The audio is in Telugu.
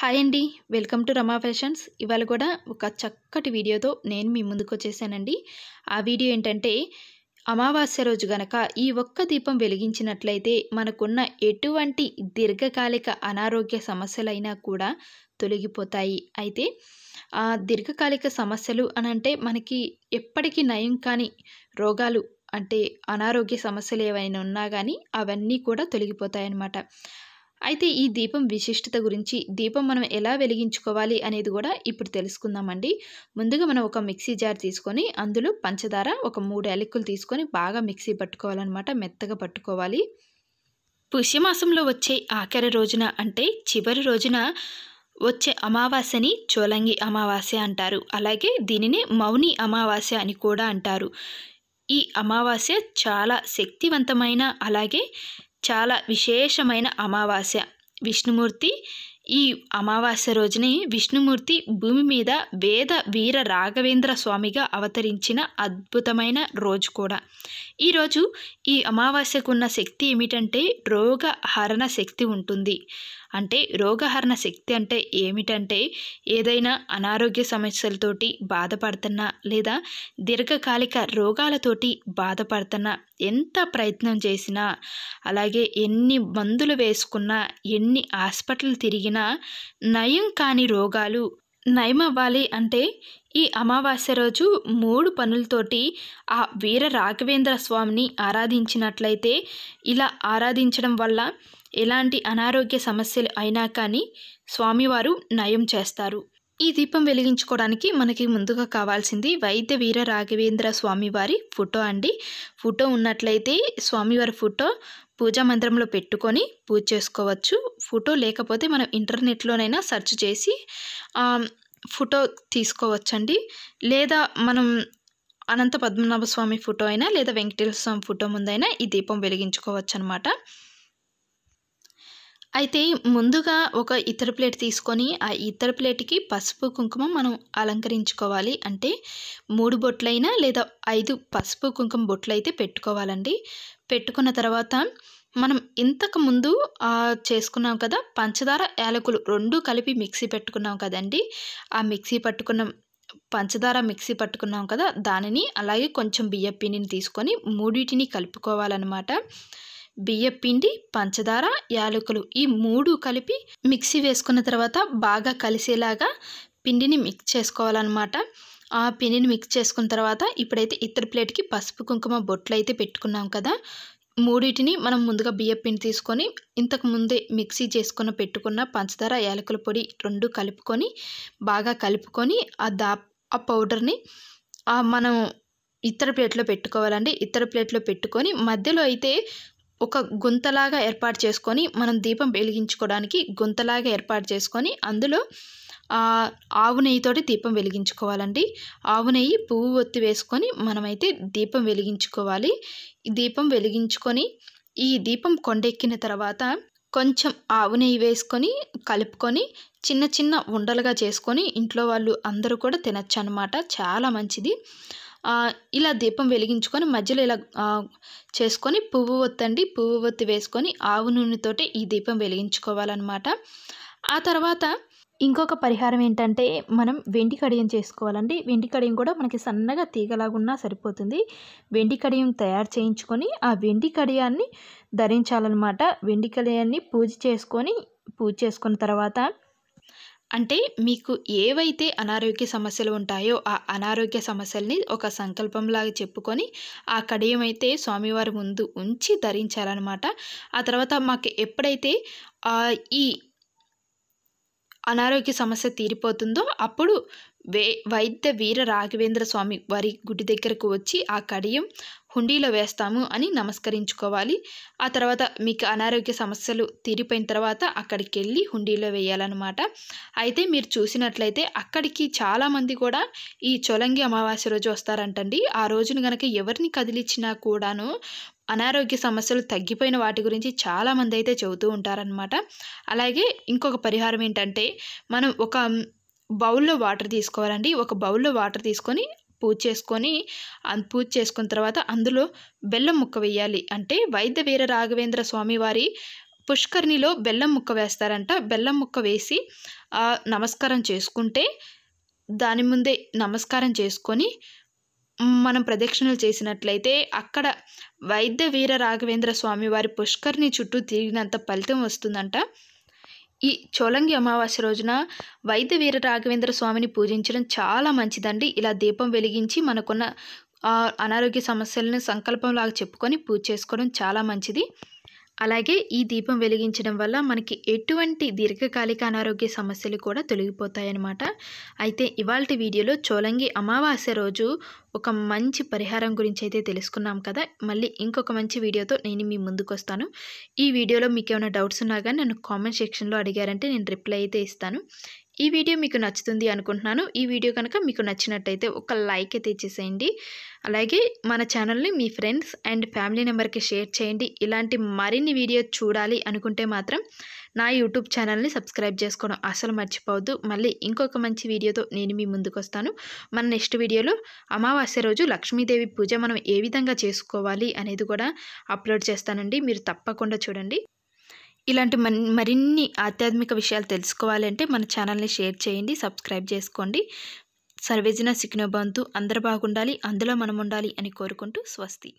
హాయ్ అండి వెల్కమ్ టు రమా ఫ్యాషన్స్ ఇవాళ కూడా ఒక చక్కటి వీడియోతో నేను మీ ముందుకు వచ్చేసానండి ఆ వీడియో ఏంటంటే అమావాస్య రోజు గనక ఈ ఒక్క దీపం వెలిగించినట్లయితే మనకున్న ఎటువంటి దీర్ఘకాలిక అనారోగ్య సమస్యలైనా కూడా తొలగిపోతాయి అయితే ఆ దీర్ఘకాలిక సమస్యలు అనంటే మనకి ఎప్పటికీ నయం కాని రోగాలు అంటే అనారోగ్య సమస్యలు ఏవైనా ఉన్నా కానీ అవన్నీ కూడా తొలగిపోతాయన్నమాట అయితే ఈ దీపం విశిష్టత గురించి దీపం మనం ఎలా వెలిగించుకోవాలి అనేది కూడా ఇప్పుడు తెలుసుకుందామండి ముందుగా మనం ఒక మిక్సీ జార్ తీసుకొని అందులో పంచదార ఒక మూడు ఎలిక్కులు తీసుకొని బాగా మిక్సీ పట్టుకోవాలన్నమాట మెత్తగా పట్టుకోవాలి పుష్యమాసంలో వచ్చే ఆఖరి రోజున అంటే చివరి రోజున వచ్చే అమావాస్యని చోలంగి అమావాస్య అంటారు అలాగే దీనిని మౌని అమావాస్య అని కూడా అంటారు ఈ అమావాస్య చాలా శక్తివంతమైన అలాగే చాలా విశేషమైన అమావాస్య విష్ణుమూర్తి ఈ అమావాస్య రోజుని విష్ణుమూర్తి భూమి మీద వేద వీర రాఘవేంద్ర స్వామిగా అవతరించిన అద్భుతమైన రోజు కూడా ఈరోజు ఈ అమావాస్యకున్న శక్తి ఏమిటంటే రోగ హరణ శక్తి ఉంటుంది అంటే రోగహరణ శక్తి అంటే ఏమిటంటే ఏదైనా అనారోగ్య సమస్యలతోటి బాధపడుతున్నా లేదా దీర్ఘకాలిక రోగాలతోటి బాధపడుతున్నా ఎంత ప్రయత్నం చేసినా అలాగే ఎన్ని మందులు వేసుకున్నా ఎన్ని హాస్పిటల్ తిరిగినా నయం కాని రోగాలు నయమవ్వాలి అంటే ఈ అమావాస్య రోజు మూడు పనులతోటి ఆ వీర రాఘవేంద్ర స్వామిని ఆరాధించినట్లయితే ఇలా ఆరాధించడం వల్ల ఎలాంటి అనారోగ్య సమస్యలు అయినా కానీ స్వామివారు నయం చేస్తారు ఈ దీపం వెలిగించుకోవడానికి మనకి ముందుగా కావాల్సింది వైద్య వీర రాఘవేంద్ర స్వామివారి ఫోటో అండి ఫోటో ఉన్నట్లయితే స్వామివారి ఫోటో పూజా మందిరంలో పెట్టుకొని పూజ చేసుకోవచ్చు ఫోటో లేకపోతే మనం ఇంటర్నెట్లోనైనా సర్చ్ చేసి ఫోటో తీసుకోవచ్చండి లేదా మనం అనంత పద్మనాభ స్వామి ఫోటో అయినా లేదా వెంకటేశ్వర స్వామి ఫోటో ముందైనా ఈ దీపం వెలిగించుకోవచ్చు అనమాట అయితే ముందుగా ఒక ఇతర ప్లేట్ తీసుకొని ఆ ఇతర ప్లేట్కి పసుపు కుంకుమ మనం అలంకరించుకోవాలి అంటే మూడు బొట్లైనా లేదా ఐదు పసుపు కుంకుమ బొట్లు అయితే పెట్టుకోవాలండి పెట్టుకున్న తర్వాత మనం ఇంతకు ముందు చేసుకున్నాం కదా పంచదార యాలకులు రెండు కలిపి మిక్సీ పెట్టుకున్నాం కదండి ఆ మిక్సీ పట్టుకున్న పంచదార మిక్సీ పట్టుకున్నాం కదా దానిని అలాగే కొంచెం బియ్య పిండిని తీసుకొని మూడింటిని కలుపుకోవాలన్నమాట బియ్యపిండి పంచదార యాలకులు ఈ మూడు కలిపి మిక్సీ వేసుకున్న తర్వాత బాగా కలిసేలాగా పిండిని మిక్స్ చేసుకోవాలన్నమాట ఆ పిండిని మిక్స్ చేసుకున్న తర్వాత ఇప్పుడైతే ఇతర ప్లేట్కి పసుపు కుంకుమ బొట్లు అయితే పెట్టుకున్నాం కదా మూడింటిని మనం ముందుగా బియ్యం పిండి తీసుకొని ఇంతకు ముందే మిక్సీ చేసుకున్న పెట్టుకున్న పంచదార యాలకుల పొడి రెండు కలుపుకొని బాగా కలుపుకొని ఆ దా ఆ పౌడర్ని మనం ఇతర ప్లేట్లో పెట్టుకోవాలండి ఇతర ప్లేట్లో పెట్టుకొని మధ్యలో అయితే ఒక గుంతలాగా ఏర్పాటు చేసుకొని మనం దీపం వెలిగించుకోవడానికి గుంతలాగా ఏర్పాటు చేసుకొని అందులో ఆవు నెయ్యితోటి దీపం వెలిగించుకోవాలండి ఆవు నెయ్యి పువ్వు ఒత్తి వేసుకొని మనమైతే దీపం వెలిగించుకోవాలి దీపం వెలిగించుకొని ఈ దీపం కొండెక్కిన తర్వాత కొంచెం ఆవు నెయ్యి వేసుకొని కలుపుకొని చిన్న చిన్న ఉండలుగా చేసుకొని ఇంట్లో వాళ్ళు అందరూ కూడా తినచ్చు అనమాట చాలా మంచిది ఇలా దీపం వెలిగించుకొని మధ్యలో ఇలా చేసుకొని పువ్వు ఒత్తండి పువ్వు ఒత్తి వేసుకొని ఆవు నూనెతోటి ఈ దీపం వెలిగించుకోవాలన్నమాట ఆ తర్వాత ఇంకొక పరిహారం ఏంటంటే మనం వెండి కడియం చేసుకోవాలండి వెండి కడియం కూడా మనకి సన్నగా తీగలాగున్నా సరిపోతుంది వెండి కడియం తయారు చేయించుకొని ఆ వెండి కడియాన్ని ధరించాలన్నమాట వెండి కడియాన్ని పూజ చేసుకొని పూజ చేసుకున్న తర్వాత అంటే మీకు ఏవైతే అనారోగ్య సమస్యలు ఉంటాయో ఆ అనారోగ్య సమస్యల్ని ఒక సంకల్పంలాగా చెప్పుకొని ఆ కడియమైతే స్వామివారి ముందు ఉంచి ధరించాలన్నమాట ఆ తర్వాత మాకు ఎప్పుడైతే ఈ అనారోగ్య సమస్య తీరిపోతుందో అప్పుడు వే వైద్య వీర రాఘవేంద్ర స్వామి వారి గుడి దగ్గరకు వచ్చి ఆ కడియం హుండీలో వేస్తాము అని నమస్కరించుకోవాలి ఆ తర్వాత మీకు అనారోగ్య సమస్యలు తీరిపోయిన తర్వాత అక్కడికి వెళ్ళి హుండీలో వేయాలన్నమాట అయితే మీరు చూసినట్లయితే అక్కడికి చాలామంది కూడా ఈ చొలంగి అమావాస్య రోజు వస్తారంటండి ఆ రోజున కనుక ఎవరిని కదిలిచ్చినా కూడాను అనారోగ్య సమస్యలు తగ్గిపోయిన వాటి గురించి చాలామంది అయితే చెబుతూ ఉంటారనమాట అలాగే ఇంకొక పరిహారం ఏంటంటే మనం ఒక బౌల్లో వాటర్ తీసుకోవాలండి ఒక బౌల్లో వాటర్ తీసుకొని పూజ చేసుకొని పూజ చేసుకున్న తర్వాత అందులో బెల్లం ముక్క వేయాలి అంటే వైద్య వీర రాఘవేంద్ర స్వామి వారి పుష్కరిణిలో బెల్లం ముక్క వేస్తారంట బెల్లం ముక్క వేసి నమస్కారం చేసుకుంటే దాని ముందే నమస్కారం చేసుకొని మనం ప్రదక్షిణలు చేసినట్లయితే అక్కడ వైద్య వీర రాఘవేంద్ర స్వామి వారి పుష్కర్ని చుట్టూ తిరిగినంత ఫలితం వస్తుందంట ఈ చోలంగి అమావాస్య రోజున వైద్య వీర రాఘవేంద్ర స్వామిని పూజించడం చాలా మంచిదండి ఇలా దీపం వెలిగించి మనకున్న అనారోగ్య సమస్యలను సంకల్పంలాగా చెప్పుకొని పూజ చేసుకోవడం చాలా మంచిది అలాగే ఈ దీపం వెలిగించడం వల్ల మనకి ఎటువంటి దీర్ఘకాలిక అనారోగ్య సమస్యలు కూడా తొలగిపోతాయన్నమాట అయితే ఇవాళ వీడియోలో చోలంగి అమావాస్య రోజు ఒక మంచి పరిహారం గురించి అయితే తెలుసుకున్నాం కదా మళ్ళీ ఇంకొక మంచి వీడియోతో నేను మీ ముందుకు వస్తాను ఈ వీడియోలో మీకు ఏమైనా డౌట్స్ ఉన్నా కానీ నన్ను కామెంట్ సెక్షన్లో అడిగారంటే నేను రిప్లై అయితే ఇస్తాను ఈ వీడియో మీకు నచ్చుతుంది అనుకుంటున్నాను ఈ వీడియో కనుక మీకు నచ్చినట్టయితే ఒక లైక్ అయితే ఇచ్చేసేయండి అలాగే మన ఛానల్ని మీ ఫ్రెండ్స్ అండ్ ఫ్యామిలీ నెంబర్కి షేర్ చేయండి ఇలాంటి మరిన్ని వీడియో చూడాలి అనుకుంటే మాత్రం నా యూట్యూబ్ ఛానల్ని సబ్స్క్రైబ్ చేసుకోవడం అసలు మర్చిపోవద్దు మళ్ళీ ఇంకొక మంచి వీడియోతో నేను మీ ముందుకు వస్తాను మన నెక్స్ట్ వీడియోలో అమావాస్య రోజు లక్ష్మీదేవి పూజ మనం ఏ విధంగా చేసుకోవాలి అనేది కూడా అప్లోడ్ చేస్తానండి మీరు తప్పకుండా చూడండి ఇలాంటి మరిన్ని ఆధ్యాత్మిక విషయాలు తెలుసుకోవాలంటే మన ఛానల్ని షేర్ చేయండి సబ్స్క్రైబ్ చేసుకోండి సర్వేజన సిగ్నోబంతు అందరు బాగుండాలి అందులో మనం ఉండాలి అని కోరుకుంటూ స్వస్తి